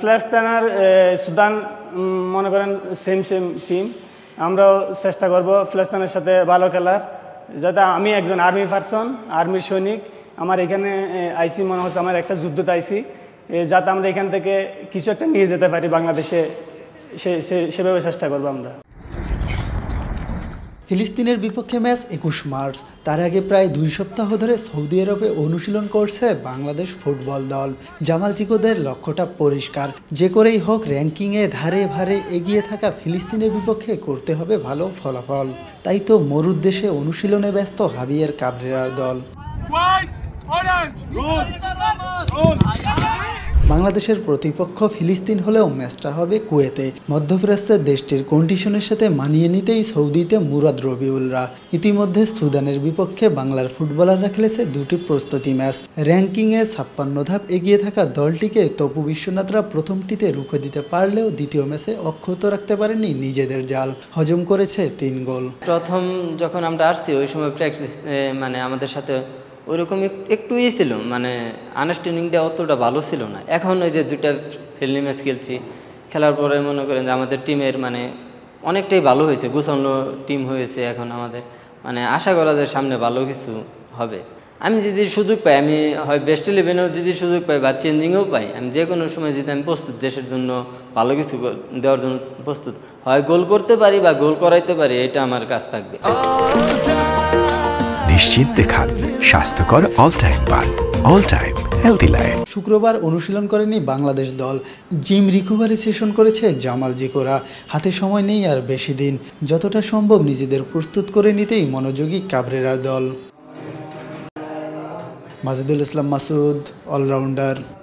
ফ্ল্যাশটান Sudan মনে করেন same same team আমরাও চেষ্টা করব ফ্ল্যাশটানের সাথে ভালো খেলার যাতে আমি একজন আর্মি পার্সন আর্মির সৈনিক আমার এখানে আইসি মনে হচ্ছে আমার একটা যুদ্ধ আইসি যাতে আমরা এখান থেকে কিছু একটা নিয়ে যেতে পারি বাংলাদেশে সে সেভাবে চেষ্টা করবো আমরা ফিলিস্তিনের বিপক্ষে ম্যাচ একুশ মার্চ তার আগে প্রায় দুই সপ্তাহ ধরে সৌদি আরবে অনুশীলন করছে বাংলাদেশ ফুটবল দল জামাল চিকোদের লক্ষ্যটা পরিষ্কার যে করেই হোক র্যাঙ্কিংয়ে ধারে ভারে এগিয়ে থাকা ফিলিস্তিনের বিপক্ষে করতে হবে ভালো ফলাফল তাই তো মরুদ্দেশে অনুশীলনে ব্যস্ত হাবিয়ের কাবরেরার দল বাংলাদেশের প্রতিপক্ষ ফিলিস্তিন হলেও ম্যাচটা হবে কুয়েতে মধ্যপ্রাচ্যের দেশটির কন্ডিশনের সাথে মানিয়ে নিতেই সৌদিতে মুরাদ রবিউলরা ইতিমধ্যে সুদানের বিপক্ষে বাংলার ফুটবলাররা খেলেছে দুটি প্রস্তুতি ম্যাচ র্যাঙ্কিংয়ে ছাপ্পান্ন ধাপ এগিয়ে থাকা দলটিকে তপু বিশ্বনাথরা প্রথমটিতে রুখে দিতে পারলেও দ্বিতীয় ম্যাচে অক্ষত রাখতে পারেনি নিজেদের জাল হজম করেছে তিন গোল প্রথম যখন আমরা আসছি ওই সময় প্র্যাকটিস মানে আমাদের সাথে ওরকম একটু ই ছিল মানে আন্ডারস্ট্যান্ডিংটা অতটা ভালো ছিল না এখন ওই যে দুইটা ফিল্ডি ম্যাচ খেলছি খেলার পরে মনে করেন যে আমাদের টিমের মানে অনেকটাই ভালো হয়েছে গুছানো টিম হয়েছে এখন আমাদের মানে আশা করা যায় সামনে ভালো কিছু হবে আমি যদি সুযোগ পাই আমি হয় বেস্ট ইলেভেনেও যদি সুযোগ পাই বা চেঞ্জিংও পাই আমি যে কোনো সময় যদি আমি প্রস্তুত দেশের জন্য ভালো কিছু দেওয়ার জন্য প্রস্তুত হয় গোল করতে পারি বা গোল করাইতে পারি এটা আমার কাজ থাকবে নিশ্চিন্তে খান স্বাস্থ্যকর অল টাইম বার অল টাইম হেলদি লাইফ শুক্রবার অনুশীলন করেনি বাংলাদেশ দল জিম রিকভারি সেশন করেছে জামাল জিকোরা হাতে সময় নেই আর বেশি দিন যতটা সম্ভব নিজেদের প্রস্তুত করে নিতেই মনোযোগী কাবরেরার দল মাজেদুল ইসলাম মাসুদ অলরাউন্ডার